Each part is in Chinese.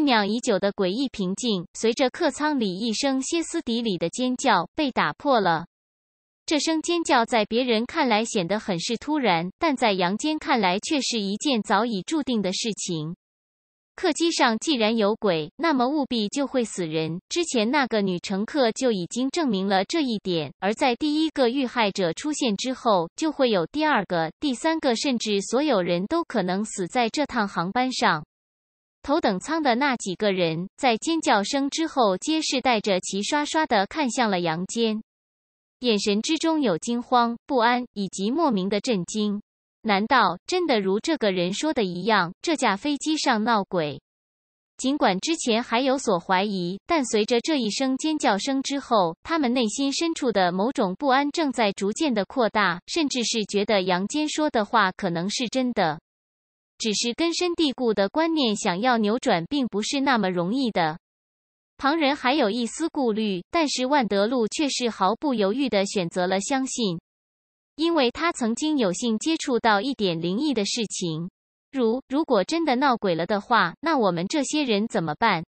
酝酿已久的诡异平静，随着客舱里一声歇斯底里的尖叫被打破了。这声尖叫在别人看来显得很是突然，但在杨坚看来却是一件早已注定的事情。客机上既然有鬼，那么务必就会死人。之前那个女乘客就已经证明了这一点。而在第一个遇害者出现之后，就会有第二个、第三个，甚至所有人都可能死在这趟航班上。头等舱的那几个人在尖叫声之后，皆是带着齐刷刷的看向了杨坚，眼神之中有惊慌、不安，以及莫名的震惊。难道真的如这个人说的一样，这架飞机上闹鬼？尽管之前还有所怀疑，但随着这一声尖叫声之后，他们内心深处的某种不安正在逐渐的扩大，甚至是觉得杨坚说的话可能是真的。只是根深蒂固的观念，想要扭转并不是那么容易的。旁人还有一丝顾虑，但是万德路却是毫不犹豫的选择了相信，因为他曾经有幸接触到一点灵异的事情。如如果真的闹鬼了的话，那我们这些人怎么办？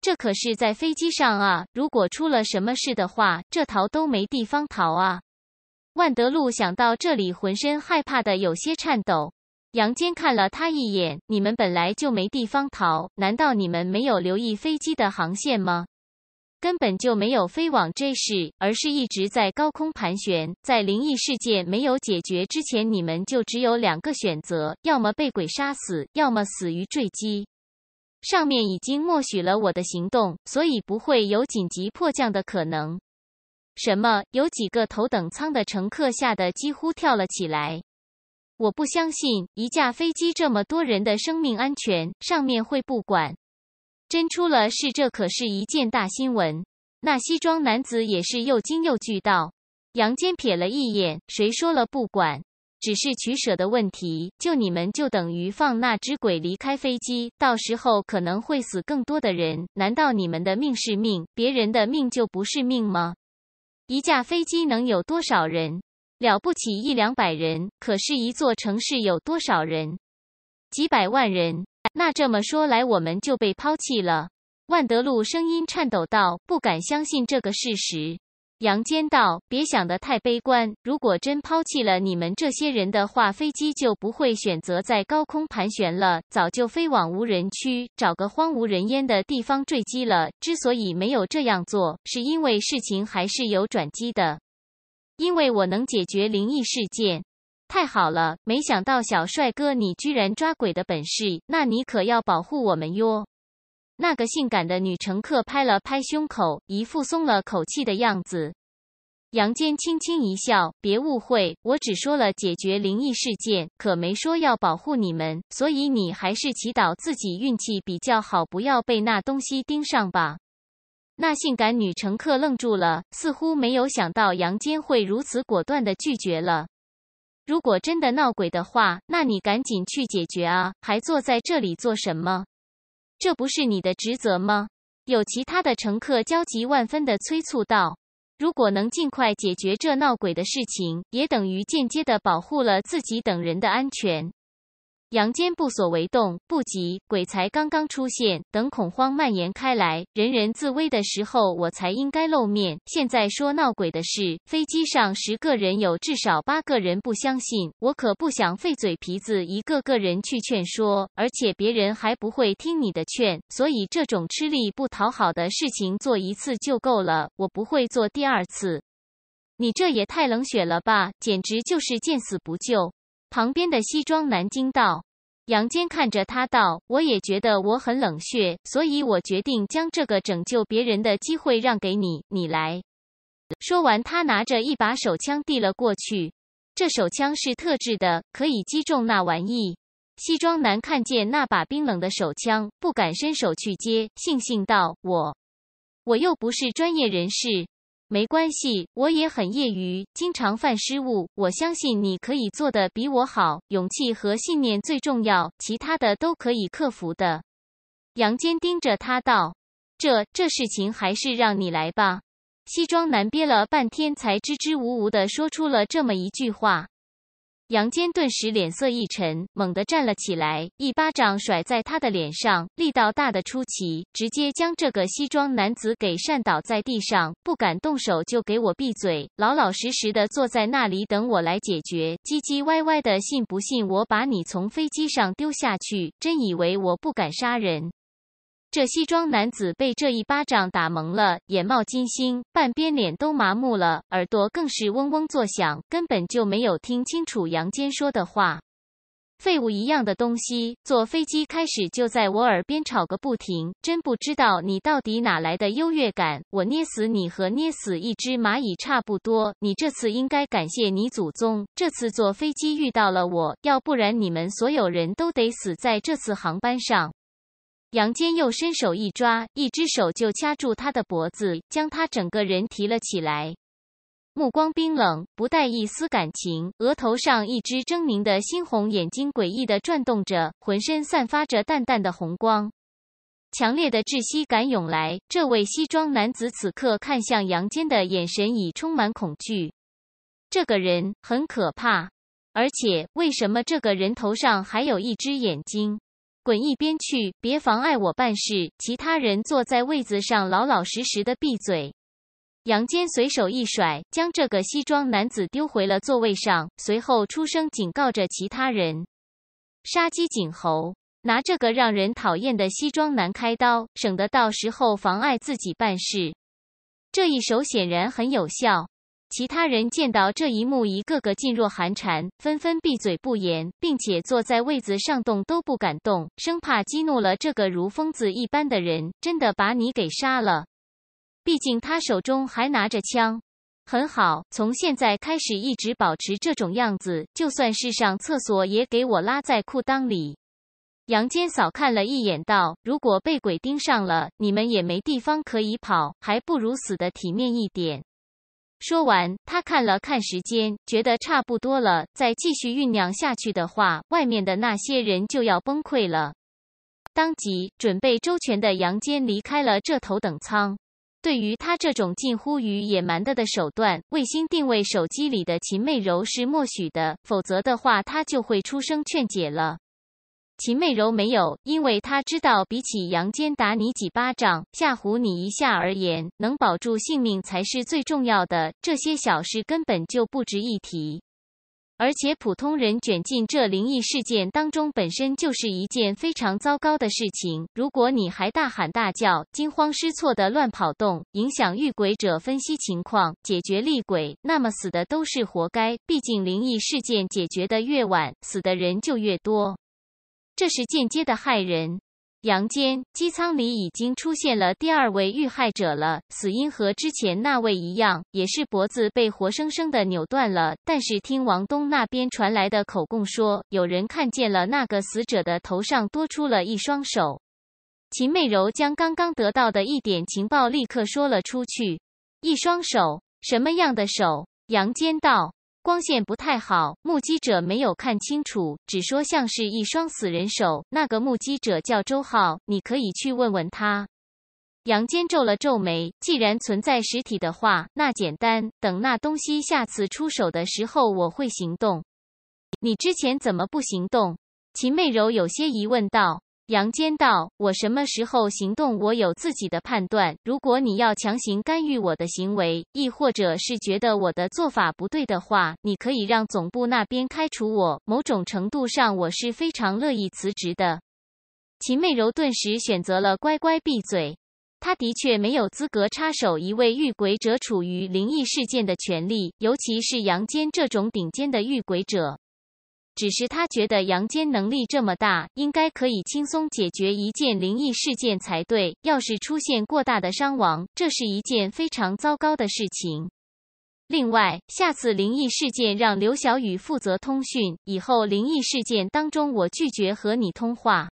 这可是在飞机上啊！如果出了什么事的话，这逃都没地方逃啊！万德路想到这里，浑身害怕的有些颤抖。杨坚看了他一眼：“你们本来就没地方逃，难道你们没有留意飞机的航线吗？根本就没有飞往 J 市，而是一直在高空盘旋。在灵异事件没有解决之前，你们就只有两个选择：要么被鬼杀死，要么死于坠机。上面已经默许了我的行动，所以不会有紧急迫降的可能。”“什么？”有几个头等舱的乘客吓得几乎跳了起来。我不相信一架飞机这么多人的生命安全上面会不管，真出了事这可是一件大新闻。那西装男子也是又惊又惧道：“杨坚瞥了一眼，谁说了不管？只是取舍的问题。就你们，就等于放那只鬼离开飞机，到时候可能会死更多的人。难道你们的命是命，别人的命就不是命吗？一架飞机能有多少人？”了不起一两百人，可是一座城市有多少人？几百万人。那这么说来，我们就被抛弃了？万德路声音颤抖道，不敢相信这个事实。杨坚道：“别想的太悲观，如果真抛弃了你们这些人的话，飞机就不会选择在高空盘旋了，早就飞往无人区，找个荒无人烟的地方坠机了。之所以没有这样做，是因为事情还是有转机的。”因为我能解决灵异事件，太好了！没想到小帅哥，你居然抓鬼的本事，那你可要保护我们哟。那个性感的女乘客拍了拍胸口，一副松了口气的样子。杨坚轻轻一笑，别误会，我只说了解决灵异事件，可没说要保护你们，所以你还是祈祷自己运气比较好，不要被那东西盯上吧。那性感女乘客愣住了，似乎没有想到杨坚会如此果断的拒绝了。如果真的闹鬼的话，那你赶紧去解决啊！还坐在这里做什么？这不是你的职责吗？有其他的乘客焦急万分的催促道：“如果能尽快解决这闹鬼的事情，也等于间接的保护了自己等人的安全。”阳间不所为动，不及鬼才刚刚出现。等恐慌蔓延开来，人人自危的时候，我才应该露面。现在说闹鬼的事，飞机上十个人有至少八个人不相信。我可不想费嘴皮子，一个个人去劝说，而且别人还不会听你的劝。所以这种吃力不讨好的事情做一次就够了，我不会做第二次。你这也太冷血了吧，简直就是见死不救。旁边的西装男惊道：“杨坚看着他道，我也觉得我很冷血，所以我决定将这个拯救别人的机会让给你，你来。”说完，他拿着一把手枪递了过去。这手枪是特制的，可以击中那玩意。西装男看见那把冰冷的手枪，不敢伸手去接，悻悻道：“我，我又不是专业人士。”没关系，我也很业余，经常犯失误。我相信你可以做的比我好，勇气和信念最重要，其他的都可以克服的。杨坚盯着他道：“这这事情还是让你来吧。”西装男憋了半天，才支支吾吾的说出了这么一句话。杨坚顿时脸色一沉，猛地站了起来，一巴掌甩在他的脸上，力道大的出奇，直接将这个西装男子给扇倒在地上。不敢动手就给我闭嘴，老老实实的坐在那里等我来解决。唧唧歪歪的，信不信我把你从飞机上丢下去？真以为我不敢杀人？这西装男子被这一巴掌打蒙了，眼冒金星，半边脸都麻木了，耳朵更是嗡嗡作响，根本就没有听清楚杨坚说的话。废物一样的东西，坐飞机开始就在我耳边吵个不停，真不知道你到底哪来的优越感！我捏死你和捏死一只蚂蚁差不多，你这次应该感谢你祖宗，这次坐飞机遇到了我，要不然你们所有人都得死在这次航班上。杨坚又伸手一抓，一只手就掐住他的脖子，将他整个人提了起来。目光冰冷，不带一丝感情。额头上一只狰狞的猩红眼睛诡异的转动着，浑身散发着淡淡的红光。强烈的窒息感涌来。这位西装男子此刻看向杨坚的眼神已充满恐惧。这个人很可怕，而且为什么这个人头上还有一只眼睛？滚一边去！别妨碍我办事。其他人坐在位子上，老老实实的闭嘴。杨坚随手一甩，将这个西装男子丢回了座位上，随后出声警告着其他人：“杀鸡儆猴，拿这个让人讨厌的西装男开刀，省得到时候妨碍自己办事。”这一手显然很有效。其他人见到这一幕，一个个噤若寒蝉，纷纷闭嘴不言，并且坐在位子上动都不敢动，生怕激怒了这个如疯子一般的人，真的把你给杀了。毕竟他手中还拿着枪。很好，从现在开始一直保持这种样子，就算是上厕所也给我拉在裤裆里。杨坚扫看了一眼，道：“如果被鬼盯上了，你们也没地方可以跑，还不如死得体面一点。”说完，他看了看时间，觉得差不多了。再继续酝酿下去的话，外面的那些人就要崩溃了。当即准备周全的杨坚离开了这头等舱。对于他这种近乎于野蛮的的手段，卫星定位手机里的秦媚柔是默许的，否则的话，他就会出声劝解了。秦美柔没有，因为她知道，比起杨坚打你几巴掌、吓唬你一下而言，能保住性命才是最重要的。这些小事根本就不值一提。而且，普通人卷进这灵异事件当中，本身就是一件非常糟糕的事情。如果你还大喊大叫、惊慌失措地乱跑动，影响遇鬼者分析情况、解决厉鬼，那么死的都是活该。毕竟，灵异事件解决的越晚，死的人就越多。这是间接的害人。杨坚，机舱里已经出现了第二位遇害者了，死因和之前那位一样，也是脖子被活生生的扭断了。但是听王东那边传来的口供说，有人看见了那个死者的头上多出了一双手。秦美柔将刚刚得到的一点情报立刻说了出去：“一双手，什么样的手？”杨坚道。光线不太好，目击者没有看清楚，只说像是一双死人手。那个目击者叫周浩，你可以去问问他。杨坚皱了皱眉，既然存在实体的话，那简单，等那东西下次出手的时候，我会行动。你之前怎么不行动？秦媚柔有些疑问道。杨坚道：“我什么时候行动，我有自己的判断。如果你要强行干预我的行为，亦或者是觉得我的做法不对的话，你可以让总部那边开除我。某种程度上，我是非常乐意辞职的。”秦媚柔顿时选择了乖乖闭嘴。她的确没有资格插手一位遇鬼者处于灵异事件的权利，尤其是杨坚这种顶尖的遇鬼者。只是他觉得杨坚能力这么大，应该可以轻松解决一件灵异事件才对。要是出现过大的伤亡，这是一件非常糟糕的事情。另外，下次灵异事件让刘小雨负责通讯。以后灵异事件当中，我拒绝和你通话。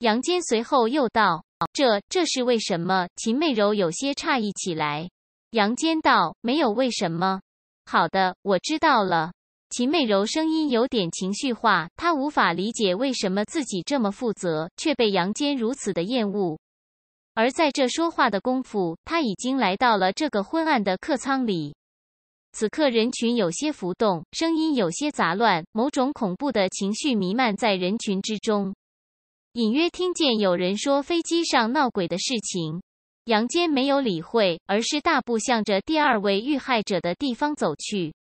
杨坚随后又道：“这这是为什么？”秦美柔有些诧异起来。杨坚道：“没有为什么。”好的，我知道了。秦美柔声音有点情绪化，她无法理解为什么自己这么负责，却被杨坚如此的厌恶。而在这说话的功夫，他已经来到了这个昏暗的客舱里。此刻人群有些浮动，声音有些杂乱，某种恐怖的情绪弥漫在人群之中。隐约听见有人说飞机上闹鬼的事情，杨坚没有理会，而是大步向着第二位遇害者的地方走去。